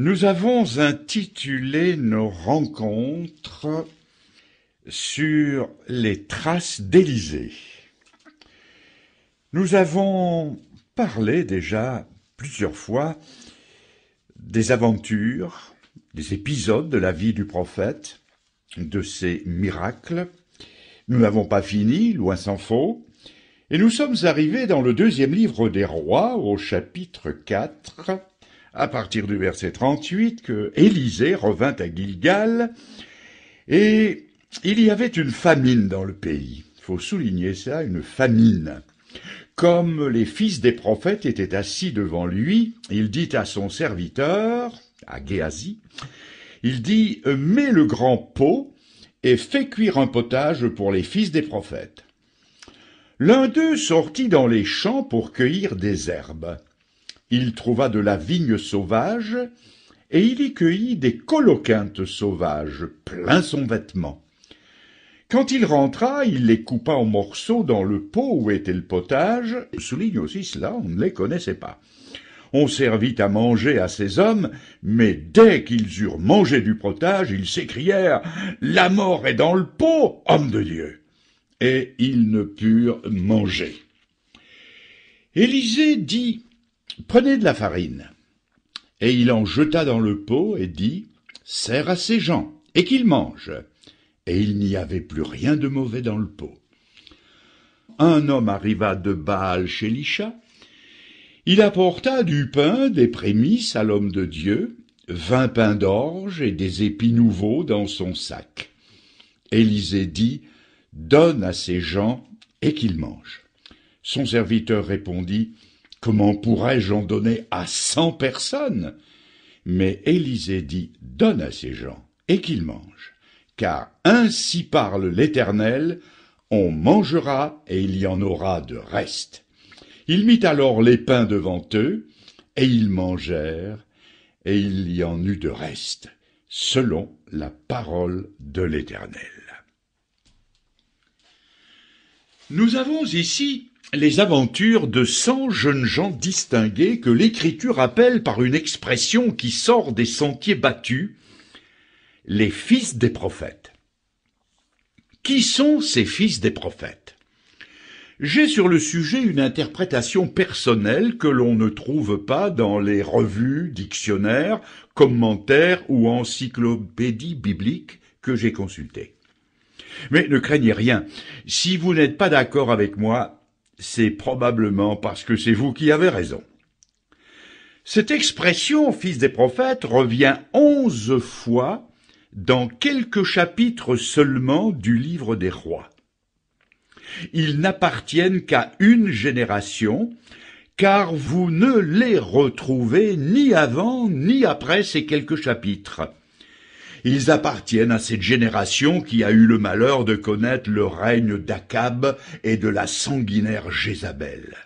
Nous avons intitulé nos rencontres sur les traces d'Élysée. Nous avons parlé déjà plusieurs fois des aventures, des épisodes de la vie du prophète, de ses miracles. Nous n'avons pas fini, loin s'en faut, et nous sommes arrivés dans le deuxième livre des rois au chapitre 4 à partir du verset 38 que Élisée revint à Gilgal et il y avait une famine dans le pays. Il faut souligner ça, une famine. Comme les fils des prophètes étaient assis devant lui, il dit à son serviteur, à Géasi, il dit, mets le grand pot et fais cuire un potage pour les fils des prophètes. L'un d'eux sortit dans les champs pour cueillir des herbes. Il trouva de la vigne sauvage, et il y cueillit des coloquintes sauvages, plein son vêtement. Quand il rentra, il les coupa en morceaux dans le pot où était le potage. Je souligne aussi cela, on ne les connaissait pas. On servit à manger à ces hommes, mais dès qu'ils eurent mangé du potage, ils s'écrièrent La mort est dans le pot, homme de Dieu Et ils ne purent manger. Élisée dit Prenez de la farine. Et il en jeta dans le pot et dit, Serre à ces gens, et qu'ils mangent. Et il n'y avait plus rien de mauvais dans le pot. Un homme arriva de Baal chez Lisha. Il apporta du pain, des prémices à l'homme de Dieu, vingt pains d'orge et des épis nouveaux dans son sac. Élisée dit, Donne à ces gens et qu'ils mangent. Son serviteur répondit, comment pourrais-je en donner à cent personnes mais élisée dit donne à ces gens et qu'ils mangent car ainsi parle l'éternel on mangera et il y en aura de reste il mit alors les pains devant eux et ils mangèrent et il y en eut de reste selon la parole de l'éternel nous avons ici les aventures de cent jeunes gens distingués que l'écriture appelle par une expression qui sort des sentiers battus, les fils des prophètes. Qui sont ces fils des prophètes j'ai sur le sujet une interprétation personnelle que l'on ne trouve pas dans les revues, dictionnaires, commentaires ou encyclopédies bibliques que j'ai consultées. Mais ne craignez rien, si vous n'êtes pas d'accord avec moi, c'est probablement parce que c'est vous qui avez raison. Cette expression fils des prophètes revient onze fois dans quelques chapitres seulement du livre des rois. Ils n'appartiennent qu'à une génération, car vous ne les retrouvez ni avant ni après ces quelques chapitres. Ils appartiennent à cette génération qui a eu le malheur de connaître le règne d'Akab et de la sanguinaire Jézabel.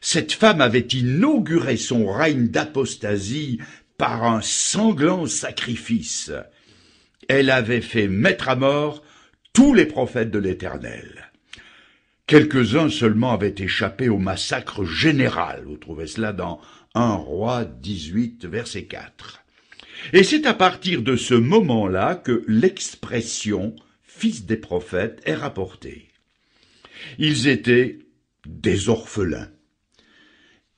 Cette femme avait inauguré son règne d'apostasie par un sanglant sacrifice. Elle avait fait mettre à mort tous les prophètes de l'Éternel. Quelques-uns seulement avaient échappé au massacre général. Vous trouvez cela dans 1 roi 18, verset 4. Et c'est à partir de ce moment-là que l'expression fils des prophètes est rapportée. Ils étaient des orphelins,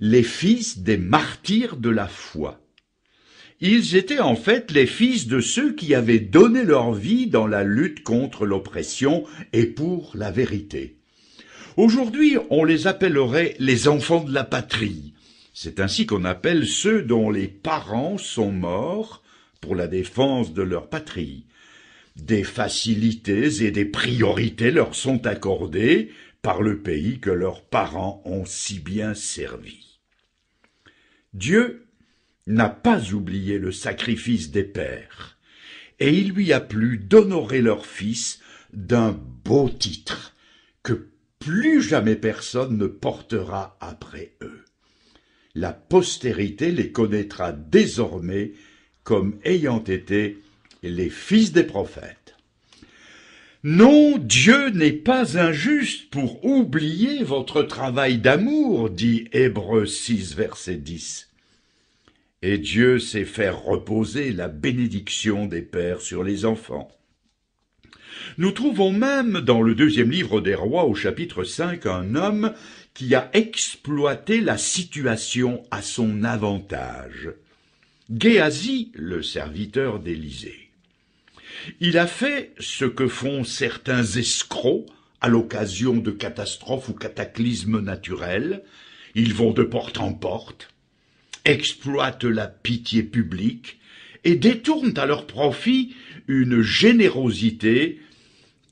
les fils des martyrs de la foi. Ils étaient en fait les fils de ceux qui avaient donné leur vie dans la lutte contre l'oppression et pour la vérité. Aujourd'hui, on les appellerait les enfants de la patrie, c'est ainsi qu'on appelle ceux dont les parents sont morts pour la défense de leur patrie. Des facilités et des priorités leur sont accordées par le pays que leurs parents ont si bien servi. Dieu n'a pas oublié le sacrifice des pères, et il lui a plu d'honorer leurs fils d'un beau titre que plus jamais personne ne portera après eux la postérité les connaîtra désormais comme ayant été les fils des prophètes. Non, Dieu n'est pas injuste pour oublier votre travail d'amour, dit Hébreu 6, verset 10. Et Dieu sait faire reposer la bénédiction des pères sur les enfants. Nous trouvons même dans le deuxième livre des rois au chapitre 5 un homme qui a exploité la situation à son avantage. Géasi, le serviteur d'Élysée. Il a fait ce que font certains escrocs à l'occasion de catastrophes ou cataclysmes naturels. Ils vont de porte en porte, exploitent la pitié publique et détournent à leur profit une générosité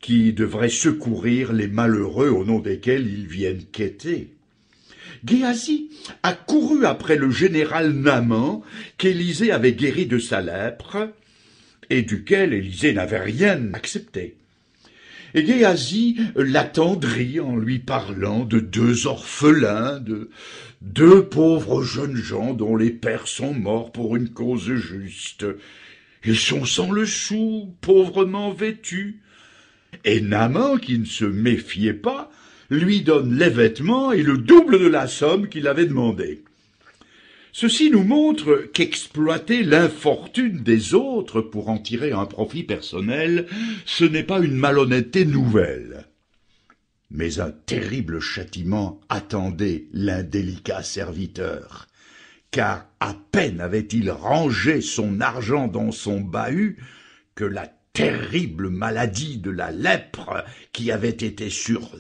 qui devraient secourir les malheureux au nom desquels ils viennent quêter. Géasi a couru après le général Naman qu'Élisée avait guéri de sa lèpre et duquel Élisée n'avait rien accepté. Et Géasi l'attendrit en lui parlant de deux orphelins, de deux pauvres jeunes gens dont les pères sont morts pour une cause juste. Ils sont sans le sou, pauvrement vêtus, et Naman, qui ne se méfiait pas, lui donne les vêtements et le double de la somme qu'il avait demandée. Ceci nous montre qu'exploiter l'infortune des autres pour en tirer un profit personnel, ce n'est pas une malhonnêteté nouvelle. Mais un terrible châtiment attendait l'indélicat serviteur, car à peine avait-il rangé son argent dans son bahut que la terrible maladie de la lèpre qui avait été sur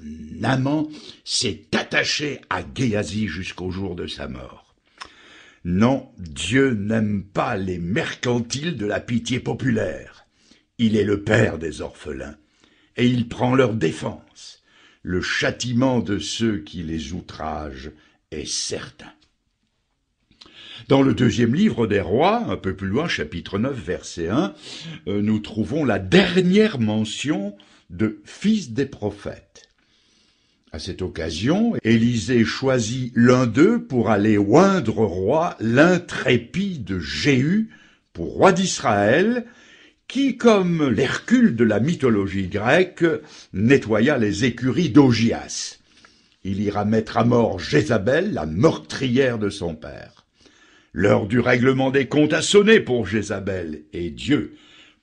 s'est attachée à Géasi jusqu'au jour de sa mort. Non, Dieu n'aime pas les mercantiles de la pitié populaire. Il est le père des orphelins, et il prend leur défense. Le châtiment de ceux qui les outragent est certain. Dans le deuxième livre des rois, un peu plus loin, chapitre 9, verset 1, euh, nous trouvons la dernière mention de fils des prophètes. À cette occasion, Élisée choisit l'un d'eux pour aller oindre roi l'intrépide Jéhu pour roi d'Israël, qui, comme l'Hercule de la mythologie grecque, nettoya les écuries d'Ogias. Il ira mettre à mort Jézabel, la meurtrière de son père. L'heure du règlement des comptes a sonné pour Jézabel et Dieu,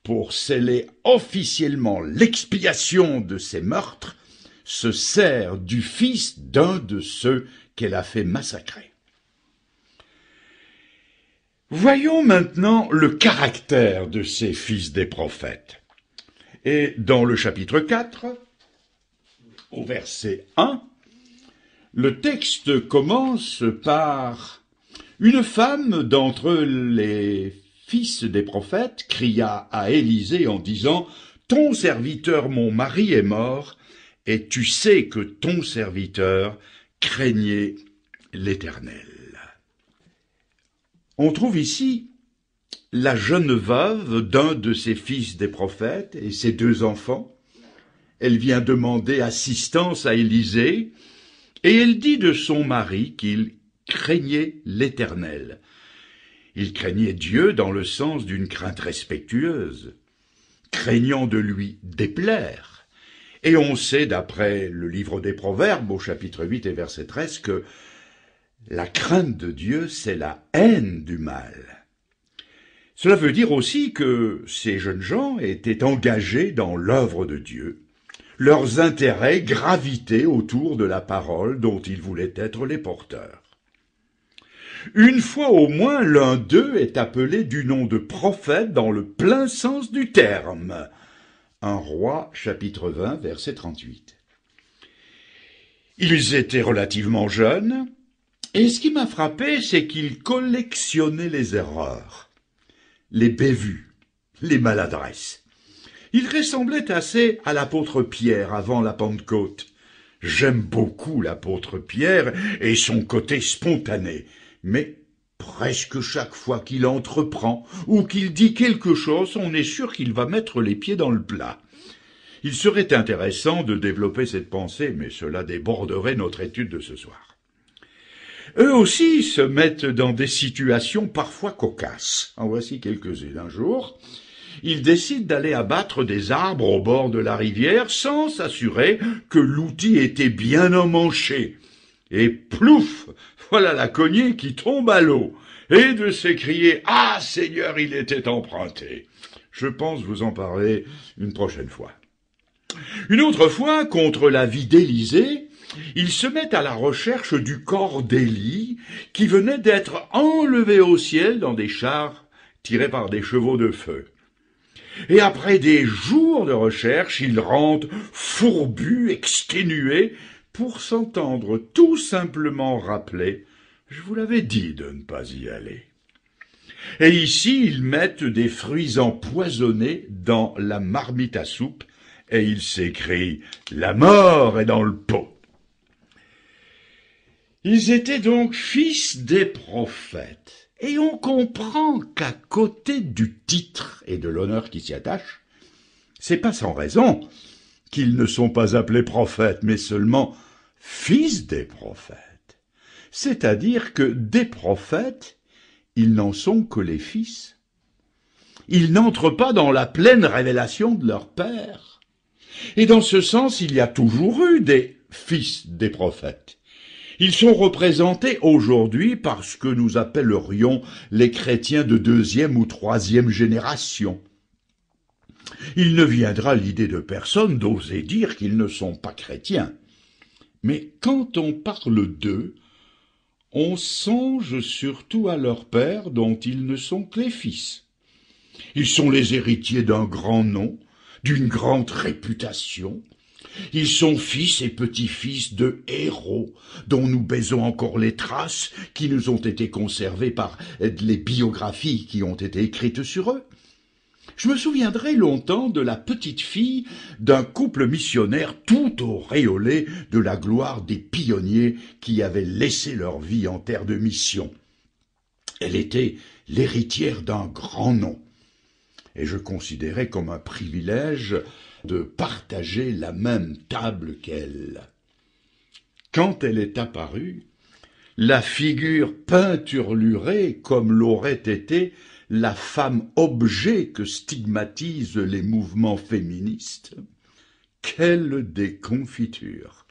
pour sceller officiellement l'expiation de ses meurtres, se sert du fils d'un de ceux qu'elle a fait massacrer. Voyons maintenant le caractère de ces fils des prophètes. Et dans le chapitre 4, au verset 1, le texte commence par une femme d'entre les fils des prophètes cria à Élisée en disant Ton serviteur, mon mari, est mort, et tu sais que ton serviteur craignait l'Éternel. On trouve ici la jeune veuve d'un de ses fils des prophètes et ses deux enfants. Elle vient demander assistance à Élisée, et elle dit de son mari qu'il Craignaient l'Éternel. Il craignait Dieu dans le sens d'une crainte respectueuse, craignant de lui déplaire. Et on sait, d'après le livre des Proverbes, au chapitre 8 et verset 13, que la crainte de Dieu, c'est la haine du mal. Cela veut dire aussi que ces jeunes gens étaient engagés dans l'œuvre de Dieu. Leurs intérêts gravitaient autour de la parole dont ils voulaient être les porteurs. Une fois au moins l'un d'eux est appelé du nom de prophète dans le plein sens du terme. 1 roi chapitre 20 verset 38. Ils étaient relativement jeunes, et ce qui m'a frappé, c'est qu'ils collectionnaient les erreurs, les bévues, les maladresses. Ils ressemblaient assez à l'apôtre Pierre avant la Pentecôte. J'aime beaucoup l'apôtre Pierre et son côté spontané mais presque chaque fois qu'il entreprend ou qu'il dit quelque chose, on est sûr qu'il va mettre les pieds dans le plat. Il serait intéressant de développer cette pensée, mais cela déborderait notre étude de ce soir. Eux aussi se mettent dans des situations parfois cocasses. En voici quelques-unes. d'un jour, ils décident d'aller abattre des arbres au bord de la rivière sans s'assurer que l'outil était bien emmanché. Et plouf voilà la cognée qui tombe à l'eau, et de s'écrier Ah Seigneur, il était emprunté. Je pense vous en parler une prochaine fois. Une autre fois, contre la vie d'Élysée, il se met à la recherche du corps d'Élie qui venait d'être enlevé au ciel dans des chars tirés par des chevaux de feu. Et après des jours de recherche, il rentre, fourbu, exténué pour s'entendre tout simplement rappeler Je vous l'avais dit de ne pas y aller. Et ici, ils mettent des fruits empoisonnés dans la marmite à soupe, et ils s'écrient La mort est dans le pot. Ils étaient donc fils des prophètes, et on comprend qu'à côté du titre et de l'honneur qui s'y attache, c'est pas sans raison qu'ils ne sont pas appelés prophètes, mais seulement fils des prophètes. C'est-à-dire que des prophètes, ils n'en sont que les fils. Ils n'entrent pas dans la pleine révélation de leur Père. Et dans ce sens, il y a toujours eu des fils des prophètes. Ils sont représentés aujourd'hui par ce que nous appellerions les chrétiens de deuxième ou troisième génération. Il ne viendra l'idée de personne d'oser dire qu'ils ne sont pas chrétiens mais quand on parle d'eux on songe surtout à leurs pères dont ils ne sont que les fils ils sont les héritiers d'un grand nom d'une grande réputation ils sont fils et petits-fils de héros dont nous baisons encore les traces qui nous ont été conservées par les biographies qui ont été écrites sur eux je me souviendrai longtemps de la petite fille d'un couple missionnaire tout auréolé de la gloire des pionniers qui avaient laissé leur vie en terre de mission. Elle était l'héritière d'un grand nom, et je considérais comme un privilège de partager la même table qu'elle. Quand elle est apparue, la figure peinturlurée comme l'aurait été la femme objet que stigmatisent les mouvements féministes Quelle déconfiture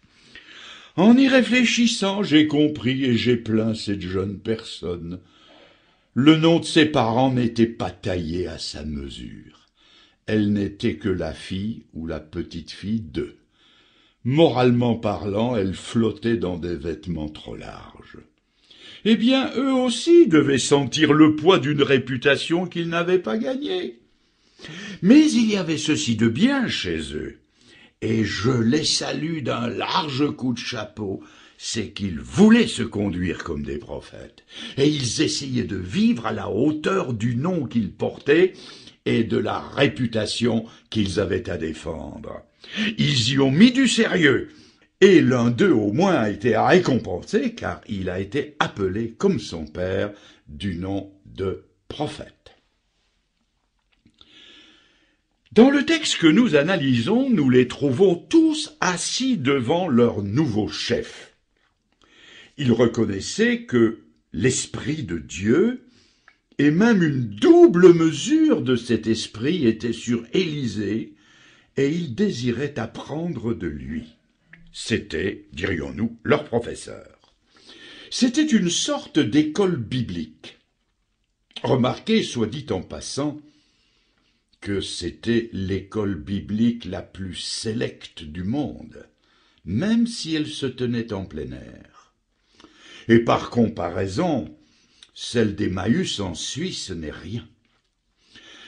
En y réfléchissant, j'ai compris et j'ai plaint cette jeune personne. Le nom de ses parents n'était pas taillé à sa mesure. Elle n'était que la fille ou la petite-fille d'eux. Moralement parlant, elle flottait dans des vêtements trop larges eh bien eux aussi devaient sentir le poids d'une réputation qu'ils n'avaient pas gagnée. Mais il y avait ceci de bien chez eux, et je les salue d'un large coup de chapeau, c'est qu'ils voulaient se conduire comme des prophètes, et ils essayaient de vivre à la hauteur du nom qu'ils portaient et de la réputation qu'ils avaient à défendre. Ils y ont mis du sérieux, et l'un d'eux au moins a été récompensé car il a été appelé comme son père du nom de prophète. Dans le texte que nous analysons, nous les trouvons tous assis devant leur nouveau chef. Ils reconnaissaient que l'Esprit de Dieu, et même une double mesure de cet Esprit était sur Élisée, et ils désiraient apprendre de lui. C'était, dirions-nous, leur professeur. C'était une sorte d'école biblique. Remarquez, soit dit en passant, que c'était l'école biblique la plus sélecte du monde, même si elle se tenait en plein air. Et par comparaison, celle des d'Emmaüs en Suisse n'est rien.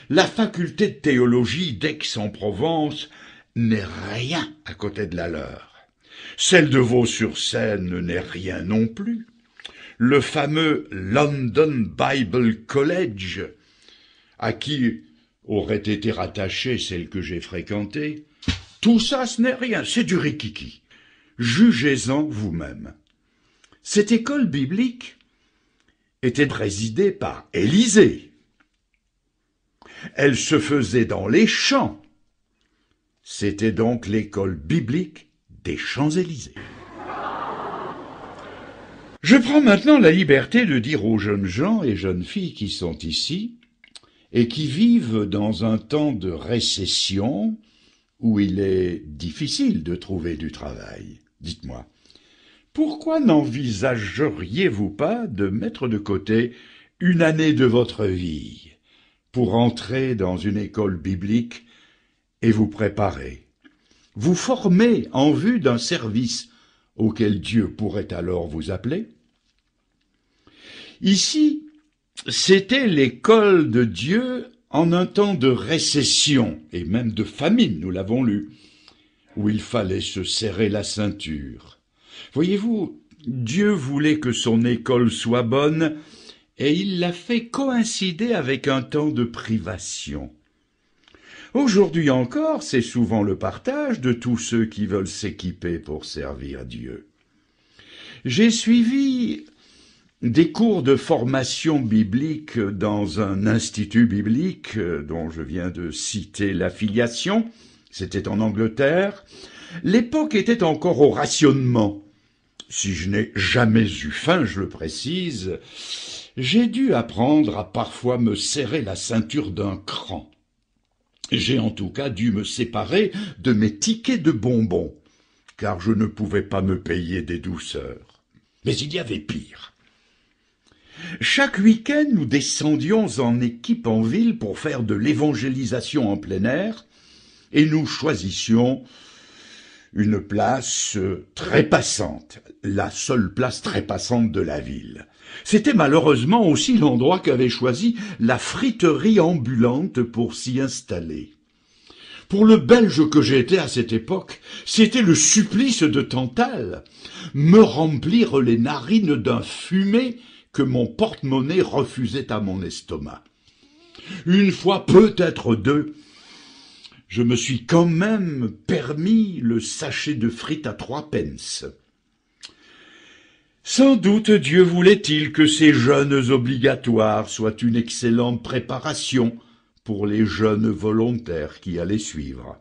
La faculté de théologie d'Aix-en-Provence n'est rien à côté de la leur. Celle de Vaux-sur-Seine n'est rien non plus. Le fameux London Bible College, à qui aurait été rattachée celle que j'ai fréquentée, tout ça ce n'est rien, c'est du rikiki. Jugez-en vous-même. Cette école biblique était présidée par Élisée. Elle se faisait dans les champs. C'était donc l'école biblique des Champs-Élysées. Je prends maintenant la liberté de dire aux jeunes gens et jeunes filles qui sont ici et qui vivent dans un temps de récession où il est difficile de trouver du travail. Dites-moi, pourquoi n'envisageriez-vous pas de mettre de côté une année de votre vie pour entrer dans une école biblique et vous préparer vous former en vue d'un service auquel Dieu pourrait alors vous appeler Ici, c'était l'école de Dieu en un temps de récession et même de famine, nous l'avons lu, où il fallait se serrer la ceinture. Voyez-vous, Dieu voulait que son école soit bonne, et il l'a fait coïncider avec un temps de privation. Aujourd'hui encore, c'est souvent le partage de tous ceux qui veulent s'équiper pour servir Dieu. J'ai suivi des cours de formation biblique dans un institut biblique euh, dont je viens de citer l'affiliation, c'était en Angleterre, l'époque était encore au rationnement. Si je n'ai jamais eu faim, je le précise, j'ai dû apprendre à parfois me serrer la ceinture d'un cran. J'ai en tout cas dû me séparer de mes tickets de bonbons, car je ne pouvais pas me payer des douceurs. Mais il y avait pire. Chaque week-end, nous descendions en équipe en ville pour faire de l'évangélisation en plein air, et nous choisissions une place euh, très passante, la seule place très passante de la ville. C'était malheureusement aussi l'endroit qu'avait choisi la friterie ambulante pour s'y installer. Pour le Belge que j'étais à cette époque, c'était le supplice de Tantale. Me remplir les narines d'un fumet que mon porte-monnaie refusait à mon estomac. Une fois, peut-être deux, je me suis quand même permis le sachet de frites à trois pence. Sans doute Dieu voulait-il que ces jeûnes obligatoires soient une excellente préparation pour les jeunes volontaires qui allaient suivre.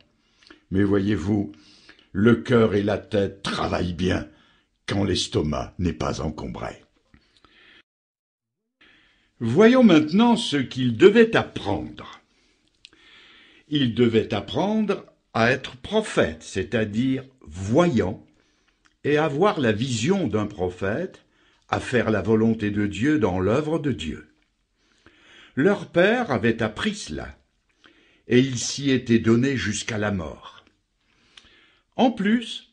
Mais voyez-vous, le cœur et la tête travaillent bien quand l'estomac n'est pas encombré. Voyons maintenant ce qu'il devait apprendre. Ils devaient apprendre à être prophète, c'est-à-dire voyant, et avoir la vision d'un prophète, à faire la volonté de Dieu dans l'œuvre de Dieu. Leur père avait appris cela, et il s'y était donné jusqu'à la mort. En plus,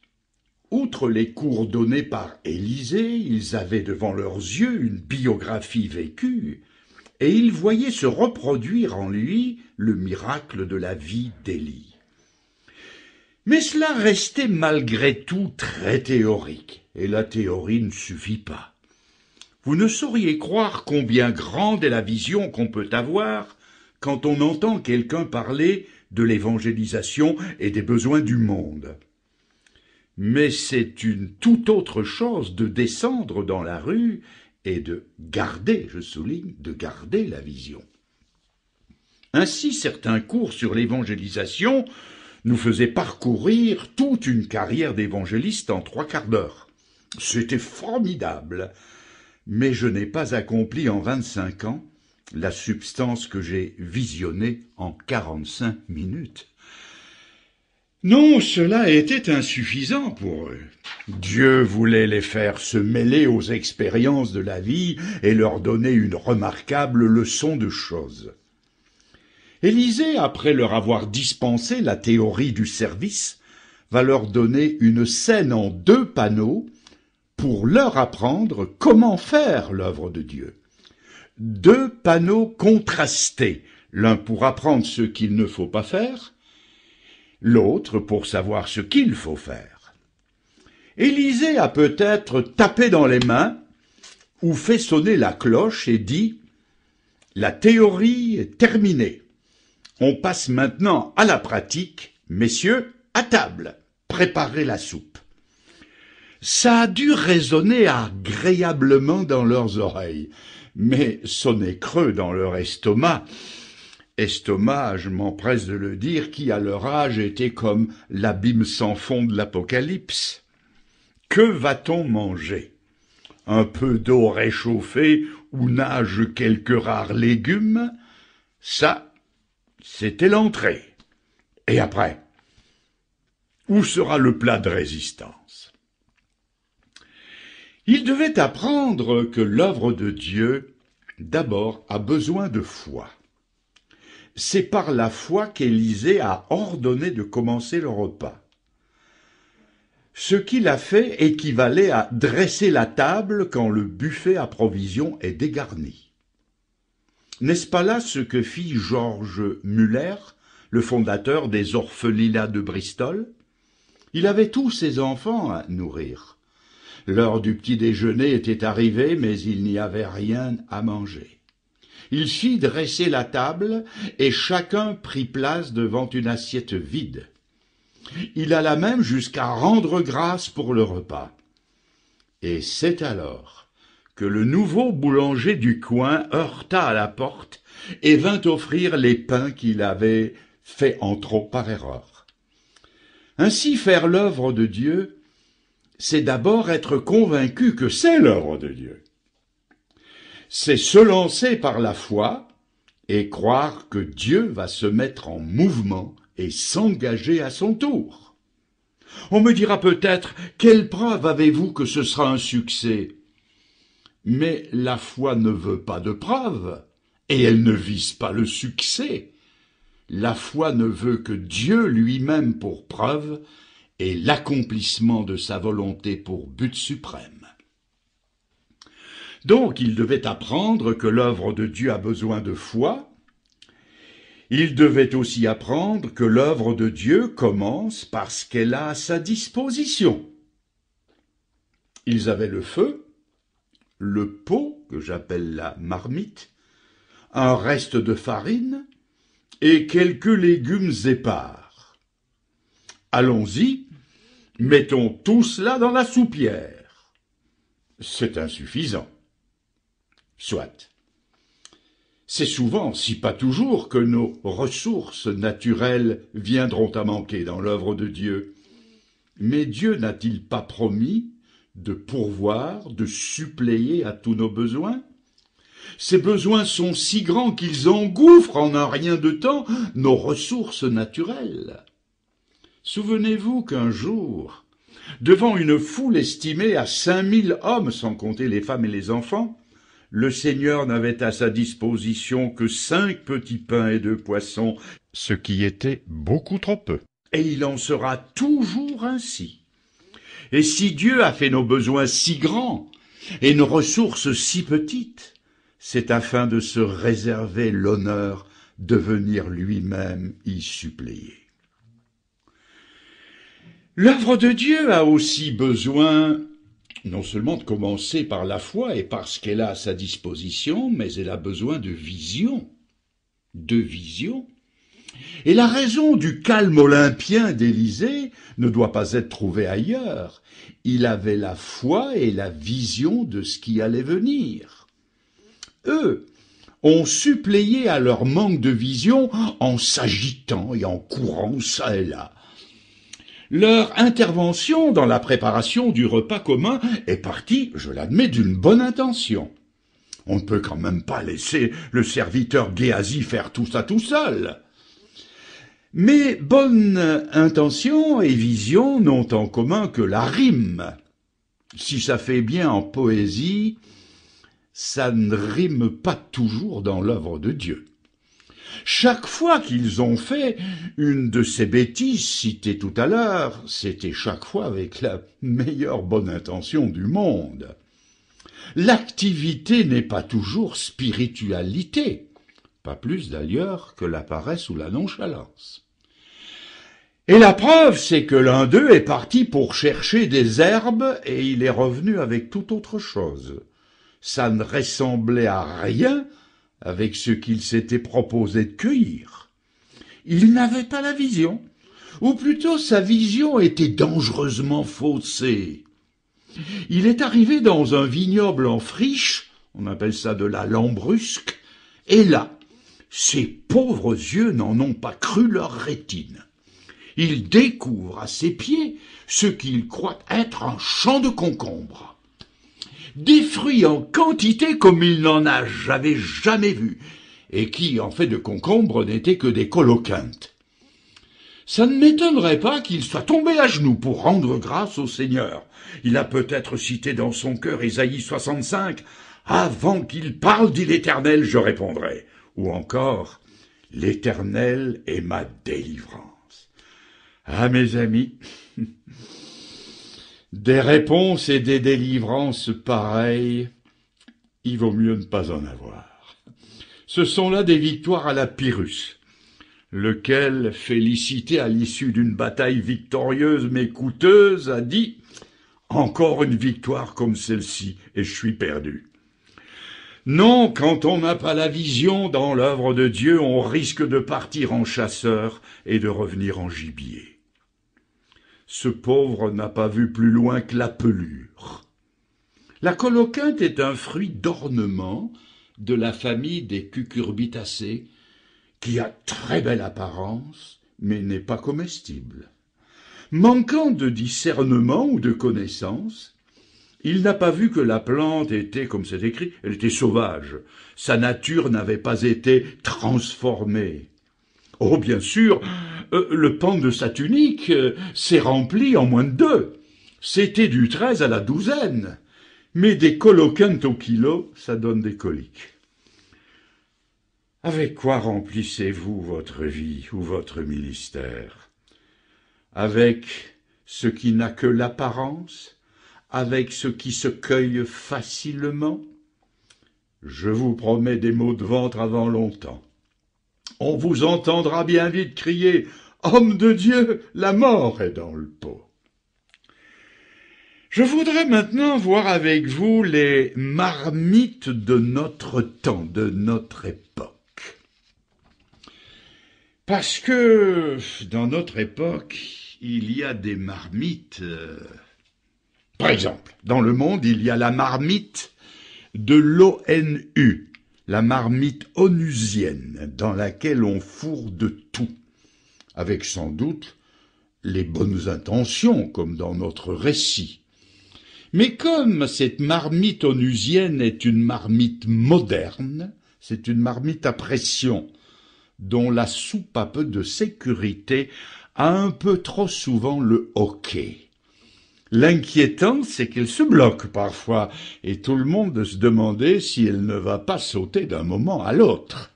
outre les cours donnés par Élisée, ils avaient devant leurs yeux une biographie vécue, et il voyait se reproduire en lui le miracle de la vie d'Élie. Mais cela restait malgré tout très théorique, et la théorie ne suffit pas. Vous ne sauriez croire combien grande est la vision qu'on peut avoir quand on entend quelqu'un parler de l'évangélisation et des besoins du monde. Mais c'est une toute autre chose de descendre dans la rue et de garder, je souligne, de garder la vision. Ainsi, certains cours sur l'évangélisation nous faisaient parcourir toute une carrière d'évangéliste en trois quarts d'heure. C'était formidable. Mais je n'ai pas accompli en 25 ans la substance que j'ai visionnée en 45 minutes. Non, cela était insuffisant pour eux. Dieu voulait les faire se mêler aux expériences de la vie et leur donner une remarquable leçon de choses. Élisée, après leur avoir dispensé la théorie du service, va leur donner une scène en deux panneaux pour leur apprendre comment faire l'œuvre de Dieu. Deux panneaux contrastés, l'un pour apprendre ce qu'il ne faut pas faire, l'autre pour savoir ce qu'il faut faire. Élisée a peut-être tapé dans les mains ou fait sonner la cloche et dit La théorie est terminée. On passe maintenant à la pratique. Messieurs, à table, préparez la soupe. Ça a dû résonner agréablement dans leurs oreilles, mais sonner creux dans leur estomac, Estomage, m'empresse de le dire, qui à leur âge était comme l'abîme sans fond de l'Apocalypse. Que va-t-on manger Un peu d'eau réchauffée ou nage quelques rares légumes Ça, c'était l'entrée. Et après Où sera le plat de résistance Il devait apprendre que l'œuvre de Dieu, d'abord, a besoin de foi. C'est par la foi qu'Élisée a ordonné de commencer le repas. Ce qu'il a fait équivalait à dresser la table quand le buffet à provisions est dégarni. N'est-ce pas là ce que fit Georges Muller, le fondateur des orphelinats de Bristol Il avait tous ses enfants à nourrir. L'heure du petit déjeuner était arrivée, mais il n'y avait rien à manger. Il fit dresser la table, et chacun prit place devant une assiette vide. Il alla même jusqu'à rendre grâce pour le repas. Et c'est alors que le nouveau boulanger du coin heurta à la porte et vint offrir les pains qu'il avait faits en trop par erreur. Ainsi faire l'œuvre de Dieu, c'est d'abord être convaincu que c'est l'œuvre de Dieu c'est se lancer par la foi et croire que Dieu va se mettre en mouvement et s'engager à son tour. On me dira peut-être, quelle preuve avez-vous que ce sera un succès Mais la foi ne veut pas de preuves, et elle ne vise pas le succès. La foi ne veut que Dieu lui-même pour preuve, et l'accomplissement de sa volonté pour but suprême. Donc il devait apprendre que l'œuvre de Dieu a besoin de foi. Il devait aussi apprendre que l'œuvre de Dieu commence parce qu'elle a à sa disposition. Ils avaient le feu, le pot, que j'appelle la marmite, un reste de farine et quelques légumes épars. Allons-y, mettons tout cela dans la soupière. C'est insuffisant. Soit. C'est souvent, si pas toujours, que nos ressources naturelles viendront à manquer dans l'œuvre de Dieu. Mais Dieu n'a-t-il pas promis de pourvoir, de suppléer à tous nos besoins Ces besoins sont si grands qu'ils engouffrent en un rien de temps nos ressources naturelles. Souvenez-vous qu'un jour, devant une foule estimée à cinq mille hommes, sans compter les femmes et les enfants, le Seigneur n'avait à sa disposition que cinq petits pains et deux poissons, ce qui était beaucoup trop peu. Et il en sera toujours ainsi. Et si Dieu a fait nos besoins si grands et nos ressources si petites, c'est afin de se réserver l'honneur de venir lui-même y suppléer. L'œuvre de Dieu a aussi besoin non seulement de commencer par la foi et par ce qu'elle a à sa disposition, mais elle a besoin de vision. De vision. Et la raison du calme olympien d'Élysée ne doit pas être trouvée ailleurs. Il avait la foi et la vision de ce qui allait venir. Eux ont suppléé à leur manque de vision en s'agitant et en courant ça et là, leur intervention dans la préparation du repas commun est partie, je l'admets, d'une bonne intention. On ne peut quand même pas laisser le serviteur Géasi faire tout ça tout seul. Mais bonne intention et vision n'ont en commun que la rime. Si ça fait bien en poésie, ça ne rime pas toujours dans l'œuvre de Dieu. Chaque fois qu'ils ont fait une de ces bêtises citées tout à l'heure, c'était chaque fois avec la meilleure bonne intention du monde. L'activité n'est pas toujours spiritualité, pas plus d'ailleurs que la paresse ou la nonchalance. Et la preuve, c'est que l'un d'eux est parti pour chercher des herbes et il est revenu avec tout autre chose. Ça ne ressemblait à rien avec ce qu'il s'était proposé de cueillir. Il n'avait pas la vision, ou plutôt sa vision était dangereusement faussée. Il est arrivé dans un vignoble en friche, on appelle ça de la lambrusque, et là, ses pauvres yeux n'en ont pas cru leur rétine. Il découvre à ses pieds ce qu'il croit être un champ de concombres des fruits en quantité comme il n'en a jamais jamais vu, et qui, en fait de concombre, n'étaient que des coloquintes. Ça ne m'étonnerait pas qu'il soit tombé à genoux pour rendre grâce au Seigneur. Il a peut-être cité dans son cœur Ésaïe 65, Avant qu'il parle, dit l'Éternel, je répondrai. Ou encore, L'Éternel est ma délivrance. Ah, mes amis, Des réponses et des délivrances pareilles, il vaut mieux ne pas en avoir. Ce sont là des victoires à la Pyrrhus, lequel, félicité à l'issue d'une bataille victorieuse mais coûteuse, a dit Encore une victoire comme celle-ci, et je suis perdu. Non, quand on n'a pas la vision dans l'œuvre de Dieu, on risque de partir en chasseur et de revenir en gibier ce pauvre n'a pas vu plus loin que la pelure. La coloquinte est un fruit d'ornement de la famille des cucurbitacées qui a très belle apparence mais n'est pas comestible. Manquant de discernement ou de connaissance, il n'a pas vu que la plante était, comme c'est écrit, elle était sauvage. Sa nature n'avait pas été transformée. Oh, bien sûr, euh, le pan de sa tunique euh, s'est rempli en moins de deux. C'était du treize à la douzaine. Mais des coloquins au kilo, ça donne des coliques. Avec quoi remplissez-vous votre vie ou votre ministère Avec ce qui n'a que l'apparence Avec ce qui se cueille facilement Je vous promets des maux de ventre avant longtemps on vous entendra bien vite crier Homme de Dieu, la mort est dans le pot. Je voudrais maintenant voir avec vous les marmites de notre temps, de notre époque. Parce que dans notre époque, il y a des marmites. Euh, par exemple, dans le monde, il y a la marmite de l'ONU, la marmite onusienne dans laquelle on fourre de tout, avec sans doute les bonnes intentions comme dans notre récit. Mais comme cette marmite onusienne est une marmite moderne, c'est une marmite à pression, dont la soupe à peu de sécurité a un peu trop souvent le hoquet. L'inquiétant, c'est qu'elle se bloque parfois, et tout le monde se demandait si elle ne va pas sauter d'un moment à l'autre.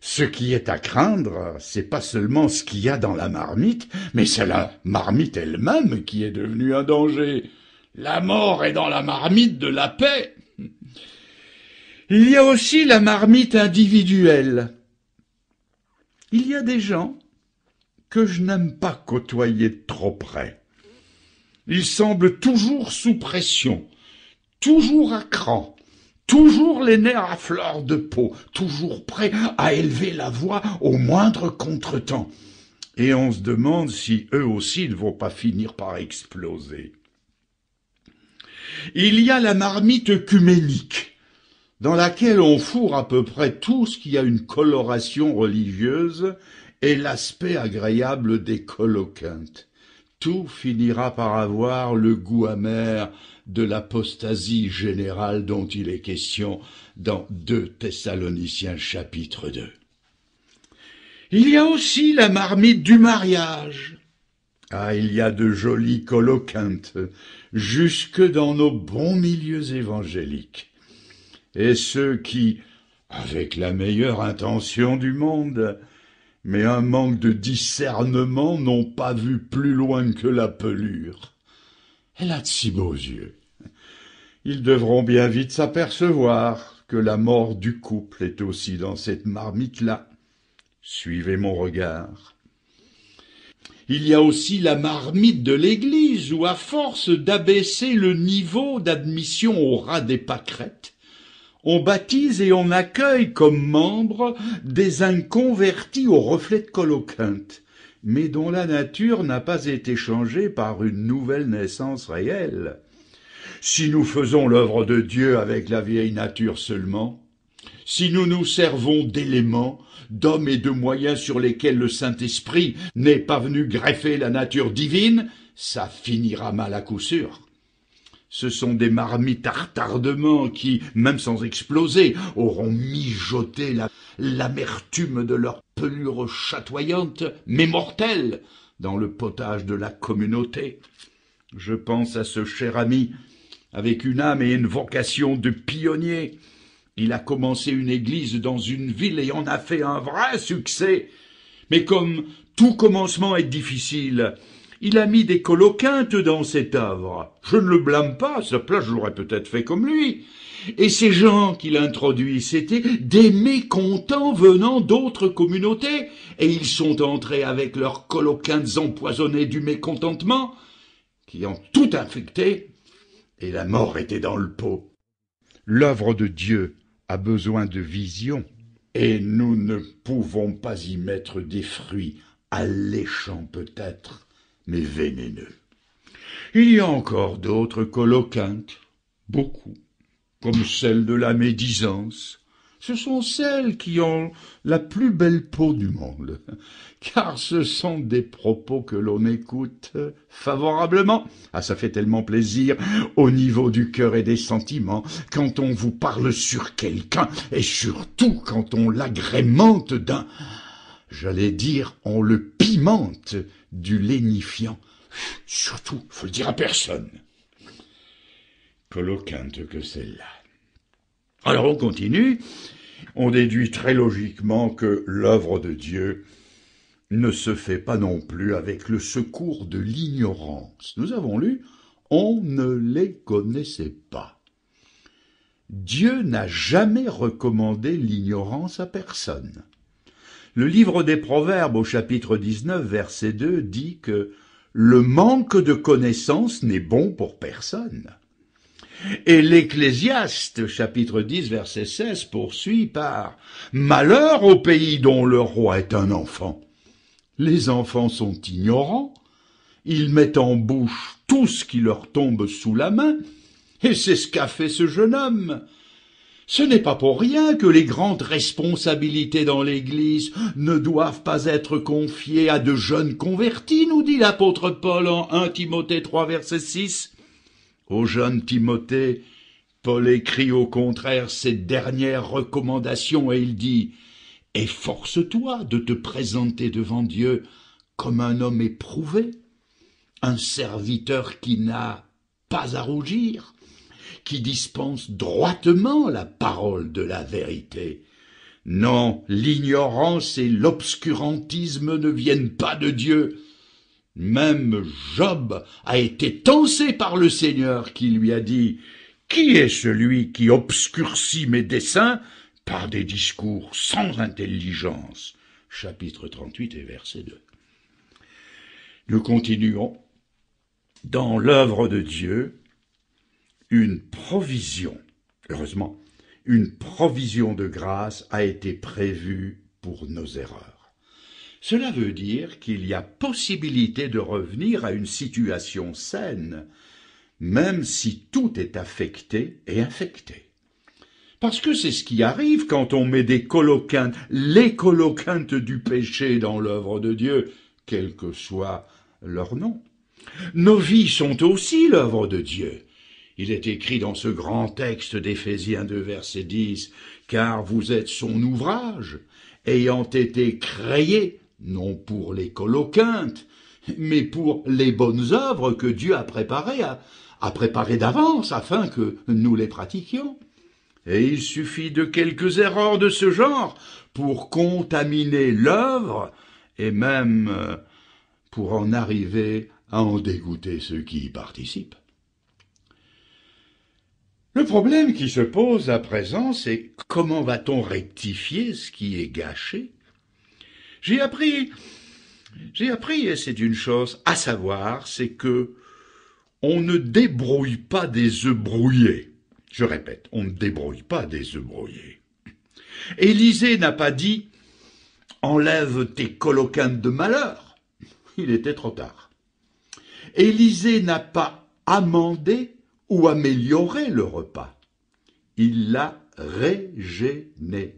Ce qui est à craindre, c'est pas seulement ce qu'il y a dans la marmite, mais c'est la marmite elle-même qui est devenue un danger. La mort est dans la marmite de la paix. Il y a aussi la marmite individuelle. Il y a des gens que je n'aime pas côtoyer trop près. Il semblent toujours sous pression, toujours à cran, toujours les nerfs à fleur de peau, toujours prêts à élever la voix au moindre contretemps. Et on se demande si eux aussi ne vont pas finir par exploser. Il y a la marmite œcuménique, dans laquelle on fourre à peu près tout ce qui a une coloration religieuse et l'aspect agréable des coloquintes tout finira par avoir le goût amer de l'apostasie générale dont il est question dans 2 Thessaloniciens chapitre 2. Il y a aussi la marmite du mariage. Ah, il y a de jolis colloquintes jusque dans nos bons milieux évangéliques. Et ceux qui, avec la meilleure intention du monde, mais un manque de discernement n'ont pas vu plus loin que la pelure. Elle a de si beaux yeux. Ils devront bien vite s'apercevoir que la mort du couple est aussi dans cette marmite-là. Suivez mon regard. Il y a aussi la marmite de l'Église où, à force d'abaisser le niveau d'admission au ras des pâquerettes, on baptise et on accueille comme membres des inconvertis au reflet de coloquinte, mais dont la nature n'a pas été changée par une nouvelle naissance réelle. Si nous faisons l'œuvre de Dieu avec la vieille nature seulement, si nous nous servons d'éléments, d'hommes et de moyens sur lesquels le Saint-Esprit n'est pas venu greffer la nature divine, ça finira mal à coup sûr. Ce sont des marmites retardement qui, même sans exploser, auront mijoté l'amertume de leur pelure chatoyante, mais mortelle, dans le potage de la communauté. Je pense à ce cher ami, avec une âme et une vocation de pionnier. Il a commencé une église dans une ville et en a fait un vrai succès. Mais comme tout commencement est difficile, il a mis des coloquintes dans cette œuvre. Je ne le blâme pas, sa place j'aurais peut-être fait comme lui. Et ces gens qu'il introduit, c'étaient des mécontents venant d'autres communautés, et ils sont entrés avec leurs coloquintes empoisonnées du mécontentement, qui ont tout infecté, et la mort était dans le pot. L'œuvre de Dieu a besoin de vision. Et nous ne pouvons pas y mettre des fruits, alléchants peut-être, mais vénéneux. Il y a encore d'autres colloquintes, beaucoup, comme celle de la médisance. Ce sont celles qui ont la plus belle peau du monde, car ce sont des propos que l'on écoute favorablement. Ah, ça fait tellement plaisir au niveau du cœur et des sentiments quand on vous parle sur quelqu'un et surtout quand on l'agrémente d'un j'allais dire on le pimente du lénifiant. Surtout, faut le dire à personne. Coloquinte que celle-là. Alors on continue. On déduit très logiquement que l'œuvre de Dieu ne se fait pas non plus avec le secours de l'ignorance. Nous avons lu On ne les connaissait pas. Dieu n'a jamais recommandé l'ignorance à personne. Le livre des Proverbes au chapitre 19 verset 2 dit que le manque de connaissance n'est bon pour personne. Et l'Ecclésiaste, chapitre 10, verset 16, poursuit par Malheur au pays dont le roi est un enfant. Les enfants sont ignorants, ils mettent en bouche tout ce qui leur tombe sous la main, et c'est ce qu'a fait ce jeune homme. Ce n'est pas pour rien que les grandes responsabilités dans l'Église ne doivent pas être confiées à de jeunes convertis, nous dit l'apôtre Paul en 1 Timothée 3 verset 6. Au jeune Timothée, Paul écrit au contraire ses dernières recommandations et il dit Efforce-toi de te présenter devant Dieu comme un homme éprouvé, un serviteur qui n'a pas à rougir, qui dispense droitement la parole de la vérité. Non, l'ignorance et l'obscurantisme ne viennent pas de Dieu. Même Job a été tensé par le Seigneur qui lui a dit Qui est celui qui obscurcit mes desseins par des discours sans intelligence Chapitre 38 et verset 2. Nous continuons dans l'œuvre de Dieu une provision, heureusement, une provision de grâce a été prévue pour nos erreurs. Cela veut dire qu'il y a possibilité de revenir à une situation saine, même si tout est affecté et infecté. Parce que c'est ce qui arrive quand on met des coloquintes, les coloquintes du péché dans l'œuvre de Dieu, quel que soit leur nom. Nos vies sont aussi l'œuvre de Dieu. Il est écrit dans ce grand texte d'Éphésiens 2, verset 10, Car vous êtes son ouvrage, ayant été créé, non pour les coloquintes, mais pour les bonnes œuvres que Dieu a préparées, a préparées d'avance, afin que nous les pratiquions. Et il suffit de quelques erreurs de ce genre pour contaminer l'œuvre, et même euh, pour en arriver à en dégoûter ceux qui y participent. Le problème qui se pose à présent, c'est comment va-t-on rectifier ce qui est gâché J'ai appris, j'ai appris, et c'est une chose à savoir, c'est que on ne débrouille pas des œufs brouillés. Je répète, on ne débrouille pas des œufs brouillés. Élisée n'a pas dit enlève tes coloquins de malheur. Il était trop tard. Élisée n'a pas amendé ou améliorer le repas. Il la régénéré.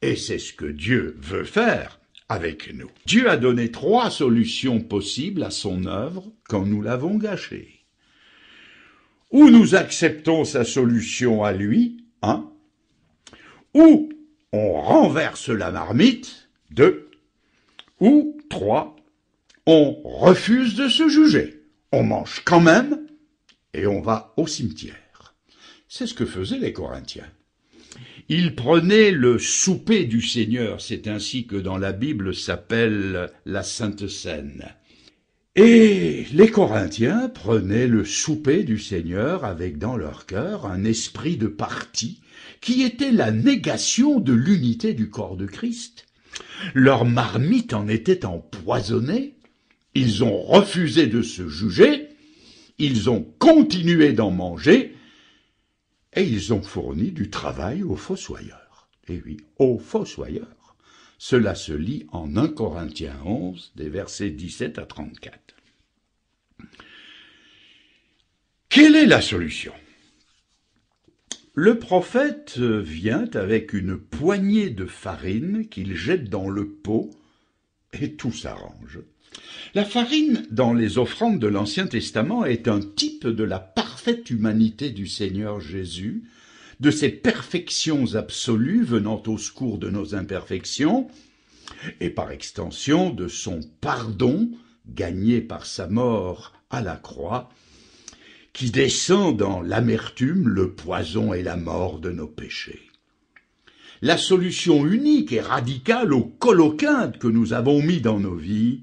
Et c'est ce que Dieu veut faire avec nous. Dieu a donné trois solutions possibles à son œuvre quand nous l'avons gâchée. Ou nous acceptons sa solution à lui, hein, ou on renverse la marmite, deux, ou trois, on refuse de se juger. On mange quand même et on va au cimetière. C'est ce que faisaient les Corinthiens. Ils prenaient le souper du Seigneur, c'est ainsi que dans la Bible s'appelle la Sainte Seine. Et les Corinthiens prenaient le souper du Seigneur avec dans leur cœur un esprit de parti qui était la négation de l'unité du corps de Christ. Leur marmite en était empoisonnée, ils ont refusé de se juger, ils ont continué d'en manger et ils ont fourni du travail aux fossoyeurs. Et eh oui, aux fossoyeurs. Cela se lit en 1 Corinthiens 11, des versets 17 à 34. Quelle est la solution Le prophète vient avec une poignée de farine qu'il jette dans le pot et tout s'arrange. La farine dans les offrandes de l'Ancien Testament est un type de la parfaite humanité du Seigneur Jésus, de ses perfections absolues venant au secours de nos imperfections, et par extension de son pardon gagné par sa mort à la croix, qui descend dans l'amertume, le poison et la mort de nos péchés. La solution unique et radicale aux colocades que nous avons mis dans nos vies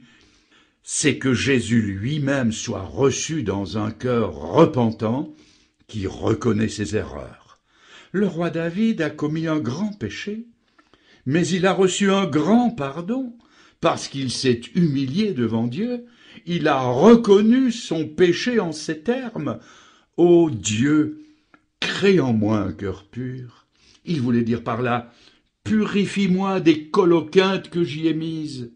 c'est que Jésus lui-même soit reçu dans un cœur repentant qui reconnaît ses erreurs. Le roi David a commis un grand péché, mais il a reçu un grand pardon parce qu'il s'est humilié devant Dieu, il a reconnu son péché en ces termes. Ô Dieu, crée en moi un cœur pur. Il voulait dire par là, purifie-moi des coloquintes que j'y ai mises,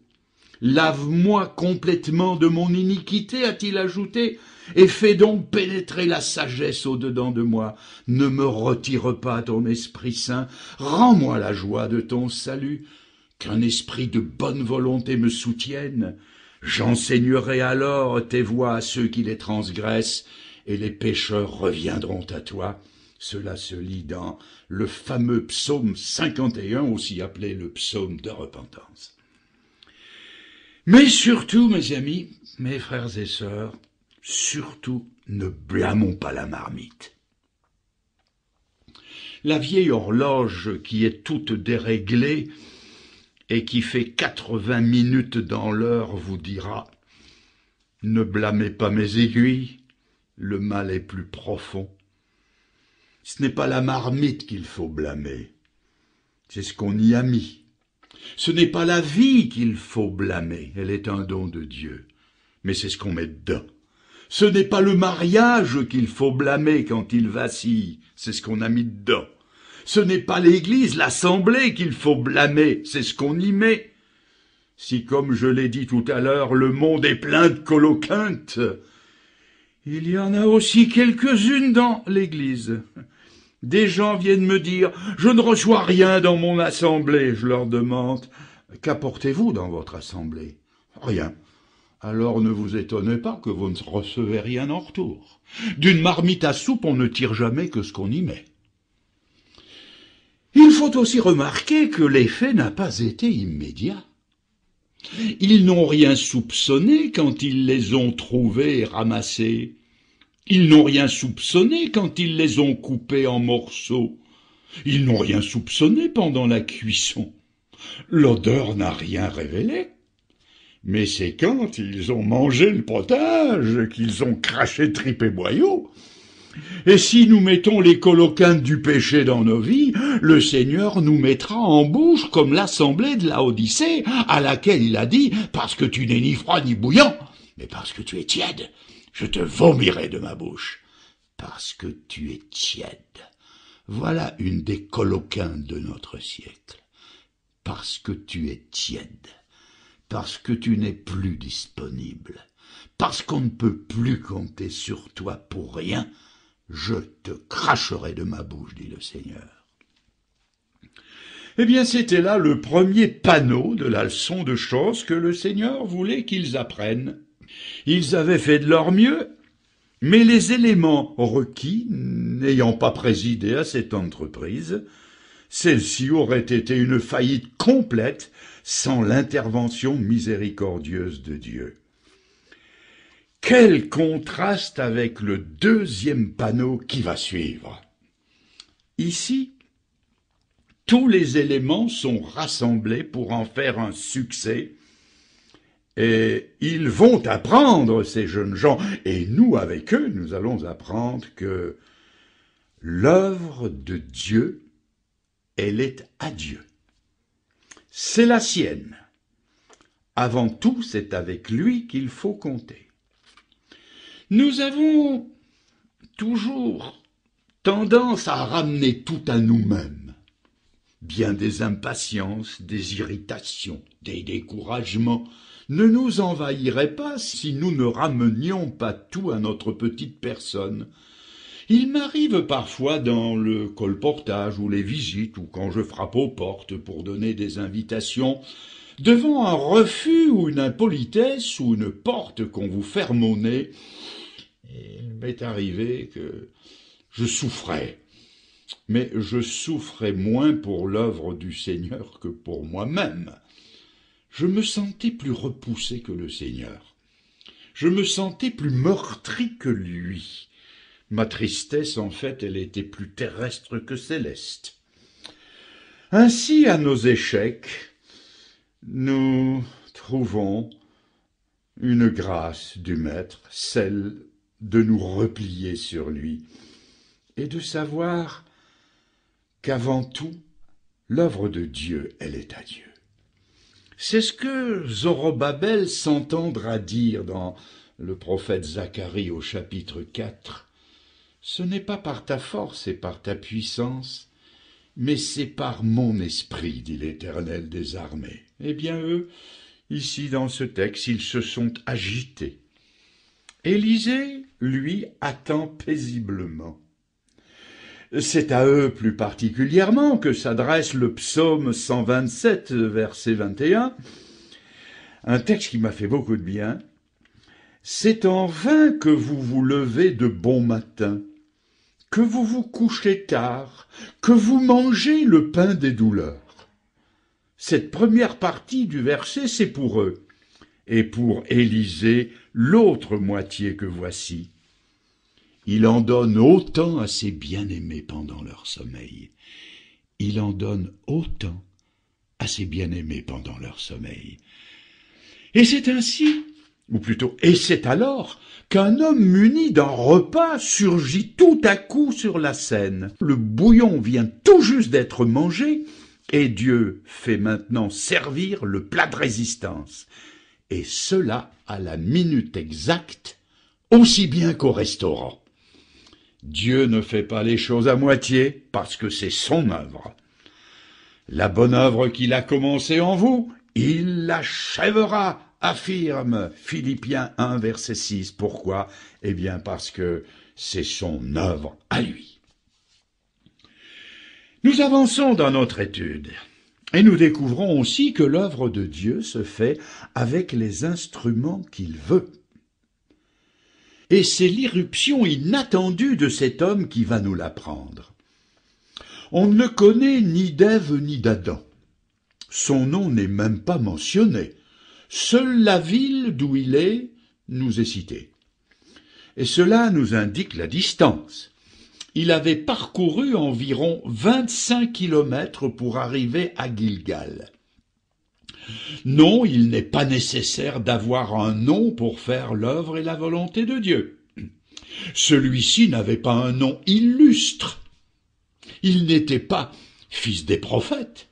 Lave-moi complètement de mon iniquité, a-t-il ajouté, et fais donc pénétrer la sagesse au-dedans de moi. Ne me retire pas ton Esprit Saint, rends-moi la joie de ton salut, qu'un esprit de bonne volonté me soutienne. J'enseignerai alors tes voies à ceux qui les transgressent, et les pécheurs reviendront à toi. Cela se lit dans le fameux psaume 51, aussi appelé le psaume de repentance. Mais surtout, mes amis, mes frères et sœurs, surtout ne blâmons pas la marmite. La vieille horloge qui est toute déréglée et qui fait 80 minutes dans l'heure vous dira Ne blâmez pas mes aiguilles, le mal est plus profond. Ce n'est pas la marmite qu'il faut blâmer, c'est ce qu'on y a mis. Ce n'est pas la vie qu'il faut blâmer, elle est un don de Dieu, mais c'est ce qu'on met dedans. Ce n'est pas le mariage qu'il faut blâmer quand il vacille, c'est ce qu'on a mis dedans. Ce n'est pas l'Église, l'Assemblée qu'il faut blâmer, c'est ce qu'on y met. Si, comme je l'ai dit tout à l'heure, le monde est plein de coloquintes, il y en a aussi quelques-unes dans l'Église. Des gens viennent me dire Je ne reçois rien dans mon assemblée. Je leur demande Qu'apportez-vous dans votre assemblée Rien. Alors ne vous étonnez pas que vous ne recevez rien en retour. D'une marmite à soupe, on ne tire jamais que ce qu'on y met. Il faut aussi remarquer que l'effet n'a pas été immédiat. Ils n'ont rien soupçonné quand ils les ont trouvés et ramassés. Ils n'ont rien soupçonné quand ils les ont coupés en morceaux. Ils n'ont rien soupçonné pendant la cuisson. L'odeur n'a rien révélé. Mais c'est quand ils ont mangé le potage qu'ils ont craché tripé et boyau. Et si nous mettons les coloquins du péché dans nos vies, le Seigneur nous mettra en bouche comme l'assemblée de la Odyssée, à laquelle il a dit, parce que tu n'es ni froid ni bouillant, mais parce que tu es tiède, je te vomirai de ma bouche, parce que tu es tiède. Voilà une des coloquins de notre siècle. Parce que tu es tiède, parce que tu n'es plus disponible, parce qu'on ne peut plus compter sur toi pour rien, je te cracherai de ma bouche, dit le Seigneur. Eh bien, c'était là le premier panneau de la leçon de choses que le Seigneur voulait qu'ils apprennent. Ils avaient fait de leur mieux, mais les éléments requis n'ayant pas présidé à cette entreprise, celle-ci aurait été une faillite complète sans l'intervention miséricordieuse de Dieu. Quel contraste avec le deuxième panneau qui va suivre. Ici, tous les éléments sont rassemblés pour en faire un succès et ils vont apprendre, ces jeunes gens, et nous avec eux, nous allons apprendre que l'œuvre de Dieu, elle est à Dieu. C'est la sienne. Avant tout, c'est avec lui qu'il faut compter. Nous avons toujours tendance à ramener tout à nous-mêmes. Bien des impatiences, des irritations, des découragements, ne nous envahirait pas si nous ne ramenions pas tout à notre petite personne. Il m'arrive parfois dans le colportage ou les visites ou quand je frappe aux portes pour donner des invitations, devant un refus ou une impolitesse ou une porte qu'on vous ferme au nez, il m'est arrivé que je souffrais. Mais je souffrais moins pour l'œuvre du Seigneur que pour moi-même je me sentais plus repoussé que le Seigneur. Je me sentais plus meurtri que lui. Ma tristesse, en fait, elle était plus terrestre que céleste. Ainsi, à nos échecs, nous trouvons une grâce du Maître, celle de nous replier sur lui et de savoir qu'avant tout, l'œuvre de Dieu, elle est à Dieu. C'est ce que Zorobabel s'entendra dire dans le prophète Zacharie au chapitre 4. Ce n'est pas par ta force et par ta puissance, mais c'est par mon esprit, dit l'Éternel des armées. Eh bien eux, ici dans ce texte, ils se sont agités. Élisée, lui, attend paisiblement. C'est à eux plus particulièrement que s'adresse le psaume 127, verset 21, un texte qui m'a fait beaucoup de bien. C'est en vain que vous vous levez de bon matin, que vous vous couchez tard, que vous mangez le pain des douleurs. Cette première partie du verset, c'est pour eux, et pour Élisée, l'autre moitié que voici. Il en donne autant à ses bien-aimés pendant leur sommeil. Il en donne autant à ses bien-aimés pendant leur sommeil. Et c'est ainsi, ou plutôt, et c'est alors qu'un homme muni d'un repas surgit tout à coup sur la scène. Le bouillon vient tout juste d'être mangé, et Dieu fait maintenant servir le plat de résistance. Et cela à la minute exacte, aussi bien qu'au restaurant. Dieu ne fait pas les choses à moitié, parce que c'est son œuvre. La bonne œuvre qu'il a commencée en vous, il l'achèvera, affirme Philippiens 1, verset 6. Pourquoi Eh bien parce que c'est son œuvre à lui. Nous avançons dans notre étude. Et nous découvrons aussi que l'œuvre de Dieu se fait avec les instruments qu'il veut et c'est l'irruption inattendue de cet homme qui va nous l'apprendre. On ne connaît ni d'Ève ni d'Adam. Son nom n'est même pas mentionné. Seule la ville d'où il est nous est citée. Et cela nous indique la distance. Il avait parcouru environ vingt-cinq kilomètres pour arriver à Gilgal. Non, il n'est pas nécessaire d'avoir un nom pour faire l'œuvre et la volonté de Dieu. Celui-ci n'avait pas un nom illustre. Il n'était pas fils des prophètes.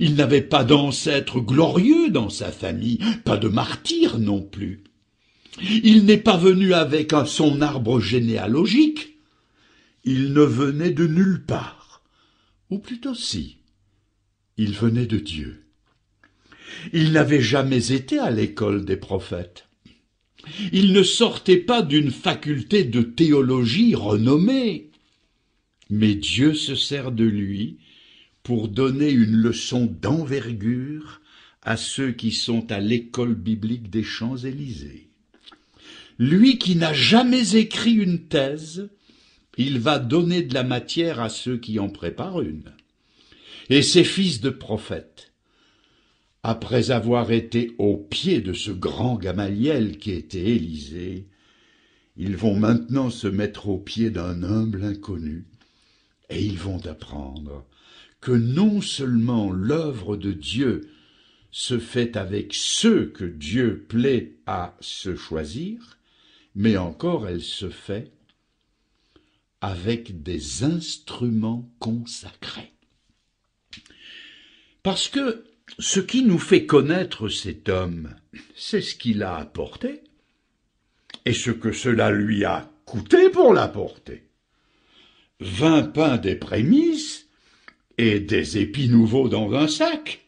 Il n'avait pas d'ancêtre glorieux dans sa famille, pas de martyr non plus. Il n'est pas venu avec son arbre généalogique. Il ne venait de nulle part. Ou plutôt si. Il venait de Dieu. Il n'avait jamais été à l'école des prophètes. Il ne sortait pas d'une faculté de théologie renommée. Mais Dieu se sert de lui pour donner une leçon d'envergure à ceux qui sont à l'école biblique des Champs-Élysées. Lui qui n'a jamais écrit une thèse, il va donner de la matière à ceux qui en préparent une. Et ses fils de prophètes, après avoir été au pied de ce grand Gamaliel qui était Élisée, ils vont maintenant se mettre au pied d'un humble inconnu, et ils vont apprendre que non seulement l'œuvre de Dieu se fait avec ceux que Dieu plaît à se choisir, mais encore elle se fait avec des instruments consacrés. Parce que ce qui nous fait connaître cet homme, c'est ce qu'il a apporté et ce que cela lui a coûté pour l'apporter. Vingt pains des prémices et des épis nouveaux dans un sac.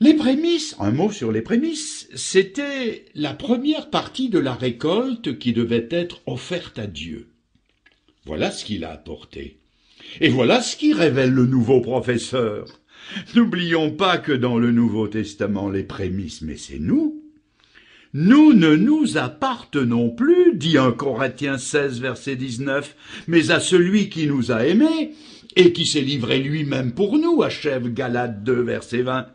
Les prémices, un mot sur les prémices, c'était la première partie de la récolte qui devait être offerte à Dieu. Voilà ce qu'il a apporté. Et voilà ce qui révèle le nouveau professeur. N'oublions pas que dans le Nouveau Testament, les prémices, mais c'est nous. Nous ne nous appartenons plus, dit un Corinthiens 16, verset 19, mais à celui qui nous a aimés et qui s'est livré lui-même pour nous, achève Galate 2, verset 20.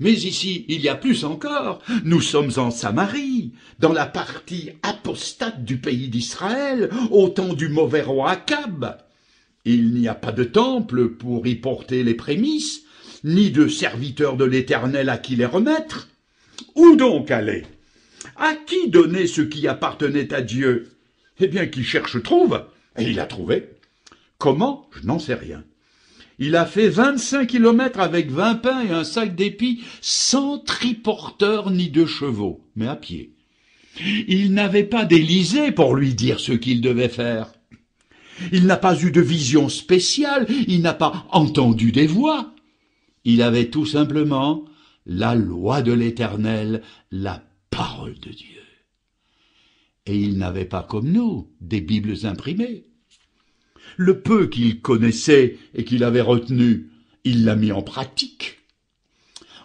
Mais ici, il y a plus encore. Nous sommes en Samarie, dans la partie apostate du pays d'Israël, au temps du mauvais roi Akab. Il n'y a pas de temple pour y porter les prémices, ni de serviteur de l'Éternel à qui les remettre. Où donc aller À qui donner ce qui appartenait à Dieu Eh bien, qui cherche trouve, et il a trouvé. Comment Je n'en sais rien. Il a fait vingt-cinq kilomètres avec vingt pains et un sac d'épis, sans triporteur ni de chevaux, mais à pied. Il n'avait pas d'Élysée pour lui dire ce qu'il devait faire. Il n'a pas eu de vision spéciale, il n'a pas entendu des voix. Il avait tout simplement la loi de l'Éternel, la parole de Dieu. Et il n'avait pas comme nous des Bibles imprimées. Le peu qu'il connaissait et qu'il avait retenu, il l'a mis en pratique.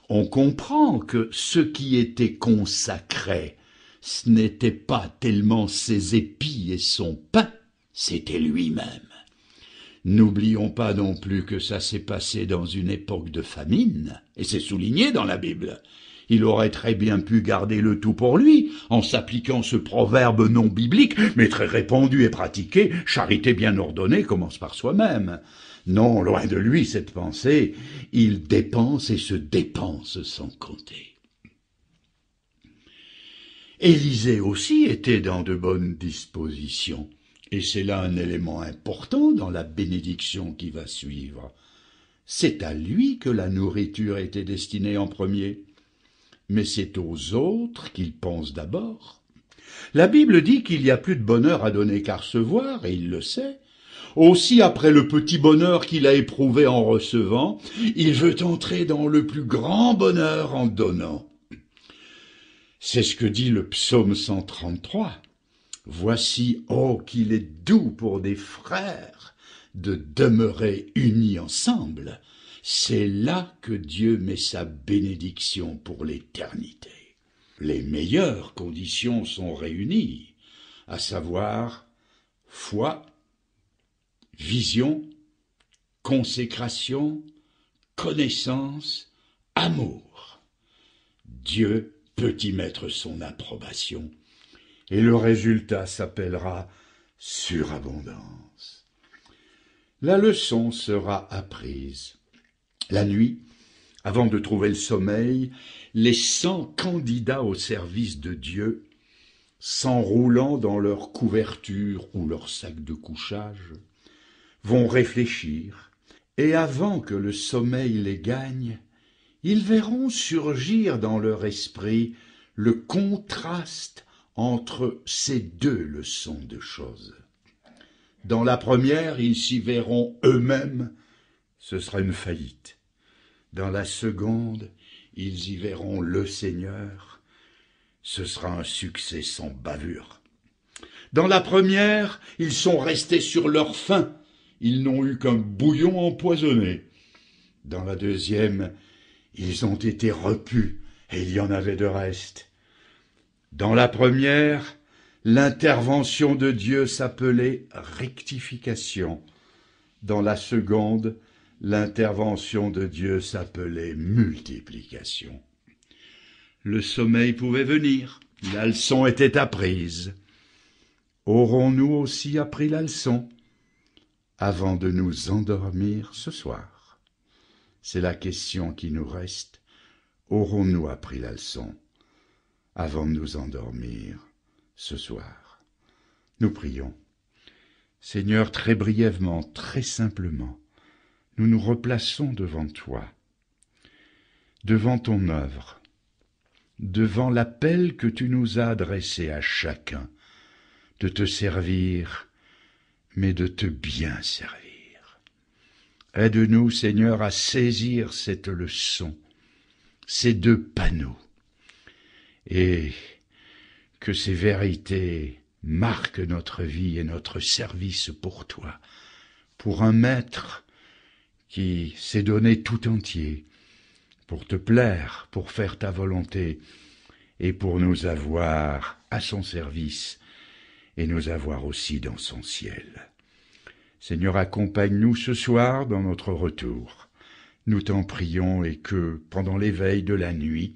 On comprend que ce qui était consacré, ce n'était pas tellement ses épis et son pain, c'était lui-même. N'oublions pas non plus que ça s'est passé dans une époque de famine, et c'est souligné dans la Bible. Il aurait très bien pu garder le tout pour lui, en s'appliquant ce proverbe non biblique, mais très répandu et pratiqué, charité bien ordonnée commence par soi-même. Non, loin de lui cette pensée, il dépense et se dépense sans compter. Élisée aussi était dans de bonnes dispositions. Et c'est là un élément important dans la bénédiction qui va suivre. C'est à lui que la nourriture était destinée en premier, mais c'est aux autres qu'il pense d'abord. La Bible dit qu'il n'y a plus de bonheur à donner qu'à recevoir, et il le sait. Aussi, après le petit bonheur qu'il a éprouvé en recevant, il veut entrer dans le plus grand bonheur en donnant. C'est ce que dit le psaume 133 voici oh qu'il est doux pour des frères de demeurer unis ensemble c'est là que Dieu met sa bénédiction pour l'éternité. Les meilleures conditions sont réunies, à savoir foi, vision, consécration, connaissance, amour. Dieu peut y mettre son approbation et le résultat s'appellera surabondance. La leçon sera apprise. La nuit, avant de trouver le sommeil, les cent candidats au service de Dieu, s'enroulant dans leur couverture ou leur sac de couchage, vont réfléchir, et avant que le sommeil les gagne, ils verront surgir dans leur esprit le contraste entre ces deux leçons de choses. Dans la première, ils s'y verront eux-mêmes, ce sera une faillite. Dans la seconde, ils y verront le Seigneur, ce sera un succès sans bavure. Dans la première, ils sont restés sur leur faim, ils n'ont eu qu'un bouillon empoisonné. Dans la deuxième, ils ont été repus, et il y en avait de reste. Dans la première, l'intervention de Dieu s'appelait rectification. Dans la seconde, l'intervention de Dieu s'appelait multiplication. Le sommeil pouvait venir, la leçon était apprise. Aurons-nous aussi appris la leçon avant de nous endormir ce soir C'est la question qui nous reste. Aurons-nous appris la leçon avant de nous endormir ce soir. Nous prions. Seigneur, très brièvement, très simplement, nous nous replaçons devant toi, devant ton œuvre, devant l'appel que tu nous as adressé à chacun de te servir, mais de te bien servir. Aide-nous, Seigneur, à saisir cette leçon, ces deux panneaux, et que ces vérités marquent notre vie et notre service pour toi, pour un maître qui s'est donné tout entier, pour te plaire, pour faire ta volonté, et pour nous avoir à son service, et nous avoir aussi dans son ciel. Seigneur, accompagne-nous ce soir dans notre retour. Nous t'en prions et que, pendant l'éveil de la nuit,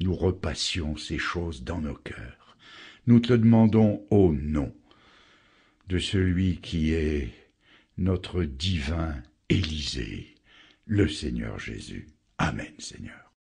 nous repassions ces choses dans nos cœurs. Nous te demandons au nom de celui qui est notre divin Élysée, le Seigneur Jésus. Amen, Seigneur.